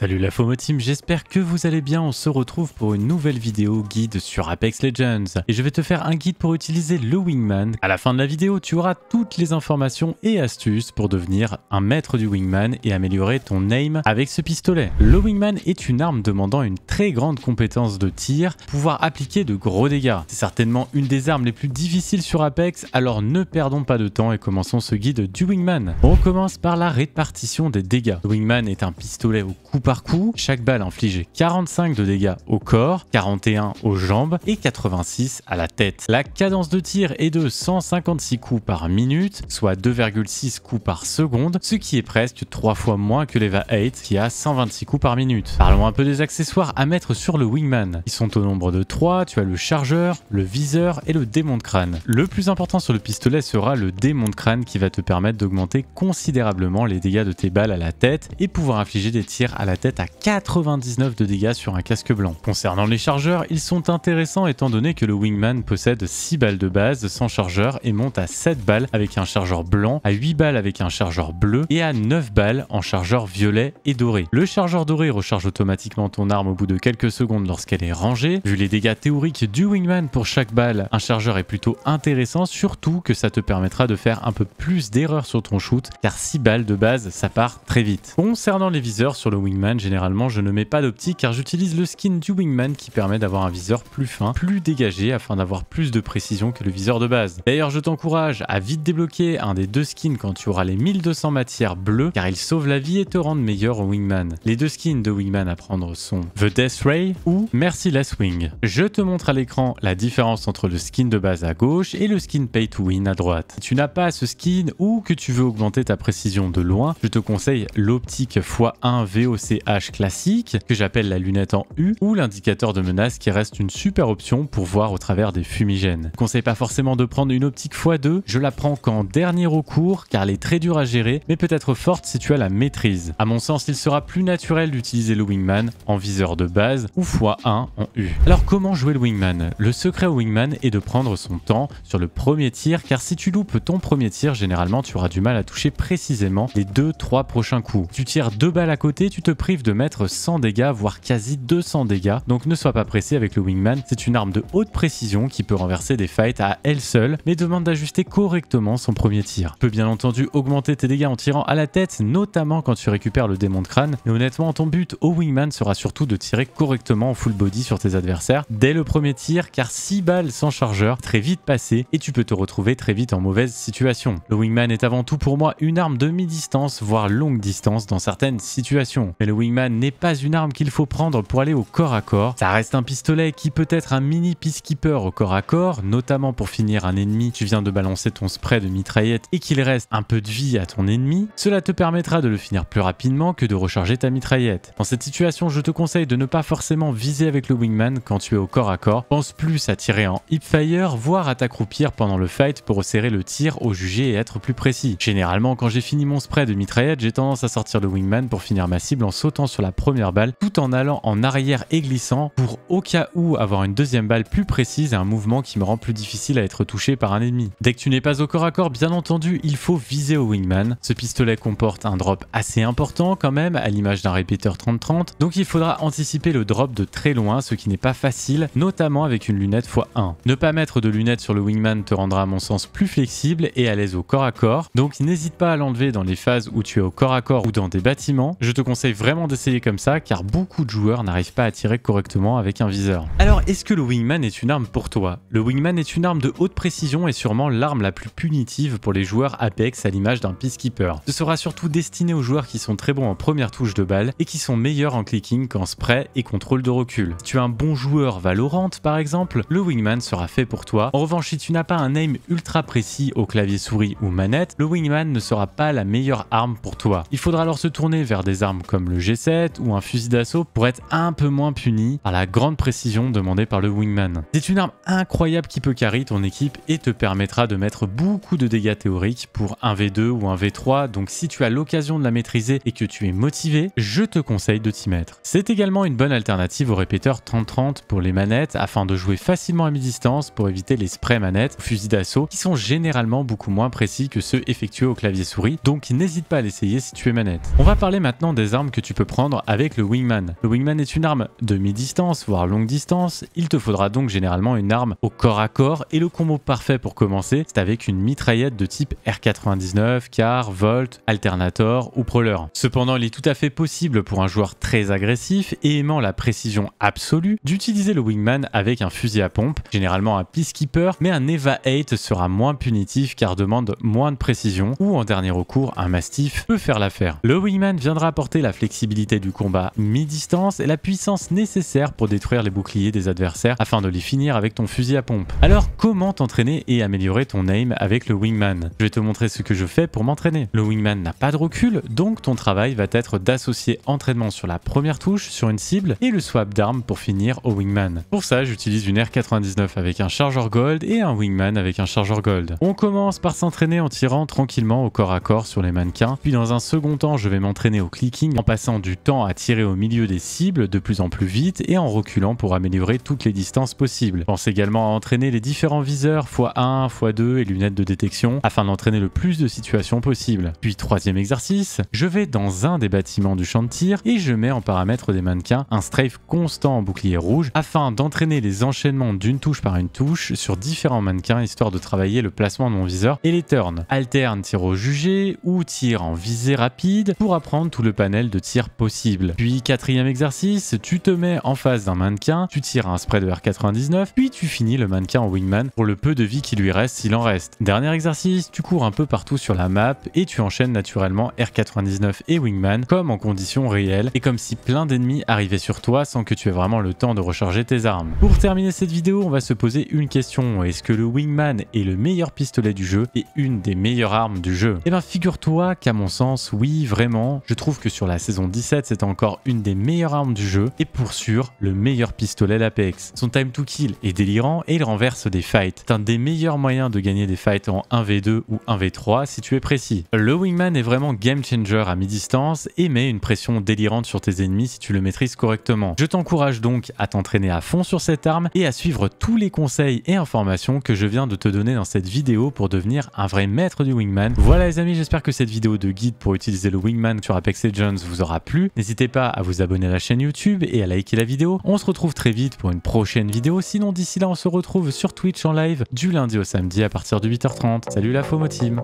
Salut la FOMO Team, j'espère que vous allez bien, on se retrouve pour une nouvelle vidéo guide sur Apex Legends. Et je vais te faire un guide pour utiliser le Wingman. À la fin de la vidéo, tu auras toutes les informations et astuces pour devenir un maître du Wingman et améliorer ton aim avec ce pistolet. Le Wingman est une arme demandant une très grande compétence de tir, pouvoir appliquer de gros dégâts. C'est certainement une des armes les plus difficiles sur Apex, alors ne perdons pas de temps et commençons ce guide du Wingman. On commence par la répartition des dégâts. Le Wingman est un pistolet au coup par coup, chaque balle inflige 45 de dégâts au corps, 41 aux jambes et 86 à la tête. La cadence de tir est de 156 coups par minute, soit 2,6 coups par seconde, ce qui est presque 3 fois moins que l'Eva 8 qui a 126 coups par minute. Parlons un peu des accessoires à mettre sur le Wingman. Ils sont au nombre de 3, tu as le chargeur, le viseur et le démon de crâne. Le plus important sur le pistolet sera le démon de crâne qui va te permettre d'augmenter considérablement les dégâts de tes balles à la tête et pouvoir infliger des tirs à la tête à 99 de dégâts sur un casque blanc. Concernant les chargeurs, ils sont intéressants étant donné que le Wingman possède 6 balles de base sans chargeur et monte à 7 balles avec un chargeur blanc, à 8 balles avec un chargeur bleu et à 9 balles en chargeur violet et doré. Le chargeur doré recharge automatiquement ton arme au bout de quelques secondes lorsqu'elle est rangée. Vu les dégâts théoriques du Wingman pour chaque balle, un chargeur est plutôt intéressant, surtout que ça te permettra de faire un peu plus d'erreurs sur ton shoot, car 6 balles de base, ça part très vite. Concernant les viseurs sur le Wingman, généralement je ne mets pas d'optique car j'utilise le skin du Wingman qui permet d'avoir un viseur plus fin, plus dégagé afin d'avoir plus de précision que le viseur de base. D'ailleurs je t'encourage à vite débloquer un des deux skins quand tu auras les 1200 matières bleues car ils sauvent la vie et te rendent meilleur au Wingman. Les deux skins de Wingman à prendre sont The Death Ray ou Merciless Wing. Je te montre à l'écran la différence entre le skin de base à gauche et le skin Pay to Win à droite. Si tu n'as pas ce skin ou que tu veux augmenter ta précision de loin, je te conseille l'optique x1 VOC h classique, que j'appelle la lunette en U, ou l'indicateur de menace qui reste une super option pour voir au travers des fumigènes. Je conseille pas forcément de prendre une optique x2, je la prends qu'en dernier recours car elle est très dure à gérer, mais peut être forte si tu as la maîtrise. À mon sens, il sera plus naturel d'utiliser le Wingman en viseur de base ou x1 en U. Alors comment jouer le Wingman Le secret au Wingman est de prendre son temps sur le premier tir car si tu loupes ton premier tir, généralement tu auras du mal à toucher précisément les 2-3 prochains coups. Tu tires deux balles à côté, tu te prive de mettre 100 dégâts, voire quasi 200 dégâts, donc ne sois pas pressé avec le Wingman, c'est une arme de haute précision qui peut renverser des fights à elle seule, mais demande d'ajuster correctement son premier tir. Peut bien entendu augmenter tes dégâts en tirant à la tête, notamment quand tu récupères le démon de crâne, mais honnêtement ton but au Wingman sera surtout de tirer correctement en full body sur tes adversaires dès le premier tir, car 6 balles sans chargeur, très vite passé et tu peux te retrouver très vite en mauvaise situation. Le Wingman est avant tout pour moi une arme de mi distance voire longue distance dans certaines situations, mais le Wingman n'est pas une arme qu'il faut prendre pour aller au corps à corps. Ça reste un pistolet qui peut être un mini peacekeeper au corps à corps, notamment pour finir un ennemi, tu viens de balancer ton spray de mitraillette et qu'il reste un peu de vie à ton ennemi, cela te permettra de le finir plus rapidement que de recharger ta mitraillette. Dans cette situation, je te conseille de ne pas forcément viser avec le Wingman quand tu es au corps à corps, pense plus à tirer en hipfire, voire à t'accroupir pendant le fight pour resserrer le tir au jugé et être plus précis. Généralement, quand j'ai fini mon spray de mitraillette, j'ai tendance à sortir le Wingman pour finir ma cible en sautant sur la première balle tout en allant en arrière et glissant pour au cas où avoir une deuxième balle plus précise et un mouvement qui me rend plus difficile à être touché par un ennemi. Dès que tu n'es pas au corps à corps, bien entendu, il faut viser au wingman. Ce pistolet comporte un drop assez important quand même, à l'image d'un répéteur 30-30, donc il faudra anticiper le drop de très loin, ce qui n'est pas facile, notamment avec une lunette x1. Ne pas mettre de lunettes sur le wingman te rendra à mon sens plus flexible et à l'aise au corps à corps, donc n'hésite pas à l'enlever dans les phases où tu es au corps à corps ou dans des bâtiments. Je te conseille vraiment vraiment d'essayer comme ça car beaucoup de joueurs n'arrivent pas à tirer correctement avec un viseur. Alors est-ce que le Wingman est une arme pour toi Le Wingman est une arme de haute précision et sûrement l'arme la plus punitive pour les joueurs Apex à l'image d'un Peacekeeper. Ce sera surtout destiné aux joueurs qui sont très bons en première touche de balle et qui sont meilleurs en clicking qu'en spray et contrôle de recul. tu es un bon joueur Valorant par exemple, le Wingman sera fait pour toi. En revanche, si tu n'as pas un aim ultra précis au clavier souris ou manette, le Wingman ne sera pas la meilleure arme pour toi. Il faudra alors se tourner vers des armes comme le G7 ou un fusil d'assaut pour être un peu moins puni par la grande précision demandée par le Wingman. C'est une arme incroyable qui peut carry ton équipe et te permettra de mettre beaucoup de dégâts théoriques pour un V2 ou un V3, donc si tu as l'occasion de la maîtriser et que tu es motivé, je te conseille de t'y mettre. C'est également une bonne alternative au répéteur 30-30 pour les manettes afin de jouer facilement à mi-distance pour éviter les sprays manettes ou fusils d'assaut qui sont généralement beaucoup moins précis que ceux effectués au clavier souris, donc n'hésite pas à l'essayer si tu es manette. On va parler maintenant des armes que tu tu peux prendre avec le Wingman. Le Wingman est une arme de mi distance voire longue distance. Il te faudra donc généralement une arme au corps à corps et le combo parfait pour commencer, c'est avec une mitraillette de type R99, car, Volt, Alternator ou Proler. Cependant, il est tout à fait possible pour un joueur très agressif et aimant la précision absolue d'utiliser le Wingman avec un fusil à pompe, généralement un Peacekeeper, mais un Eva 8 sera moins punitif car demande moins de précision ou en dernier recours, un Mastiff peut faire l'affaire. Le Wingman viendra apporter la flexibilité flexibilité du combat mi-distance et la puissance nécessaire pour détruire les boucliers des adversaires afin de les finir avec ton fusil à pompe. Alors comment t'entraîner et améliorer ton aim avec le wingman Je vais te montrer ce que je fais pour m'entraîner. Le wingman n'a pas de recul, donc ton travail va être d'associer entraînement sur la première touche, sur une cible, et le swap d'armes pour finir au wingman. Pour ça, j'utilise une R99 avec un chargeur gold et un wingman avec un chargeur gold. On commence par s'entraîner en tirant tranquillement au corps à corps sur les mannequins, puis dans un second temps, je vais m'entraîner au clicking en passant passant du temps à tirer au milieu des cibles de plus en plus vite et en reculant pour améliorer toutes les distances possibles. Pense également à entraîner les différents viseurs x1, x2 et lunettes de détection afin d'entraîner le plus de situations possibles. Puis troisième exercice, je vais dans un des bâtiments du champ de tir et je mets en paramètre des mannequins un strafe constant en bouclier rouge afin d'entraîner les enchaînements d'une touche par une touche sur différents mannequins histoire de travailler le placement de mon viseur et les turns. Alterne tir au jugé ou tir en visée rapide pour apprendre tout le panel de tir possible. Puis quatrième exercice, tu te mets en face d'un mannequin, tu tires un spray de R99, puis tu finis le mannequin en wingman pour le peu de vie qui lui reste s'il en reste. Dernier exercice, tu cours un peu partout sur la map et tu enchaînes naturellement R99 et wingman comme en conditions réelles et comme si plein d'ennemis arrivaient sur toi sans que tu aies vraiment le temps de recharger tes armes. Pour terminer cette vidéo, on va se poser une question. Est-ce que le wingman est le meilleur pistolet du jeu et une des meilleures armes du jeu Eh bien figure-toi qu'à mon sens, oui vraiment, je trouve que sur la saison 17, c'est encore une des meilleures armes du jeu et pour sûr, le meilleur pistolet Apex. Son time to kill est délirant et il renverse des fights. C'est un des meilleurs moyens de gagner des fights en 1v2 ou 1v3 si tu es précis. Le Wingman est vraiment game changer à mi-distance et met une pression délirante sur tes ennemis si tu le maîtrises correctement. Je t'encourage donc à t'entraîner à fond sur cette arme et à suivre tous les conseils et informations que je viens de te donner dans cette vidéo pour devenir un vrai maître du Wingman. Voilà les amis, j'espère que cette vidéo de guide pour utiliser le Wingman sur Apex Legends vous aura plu. N'hésitez pas à vous abonner à la chaîne YouTube et à liker la vidéo. On se retrouve très vite pour une prochaine vidéo. Sinon, d'ici là, on se retrouve sur Twitch en live du lundi au samedi à partir de 8h30. Salut la FOMO Team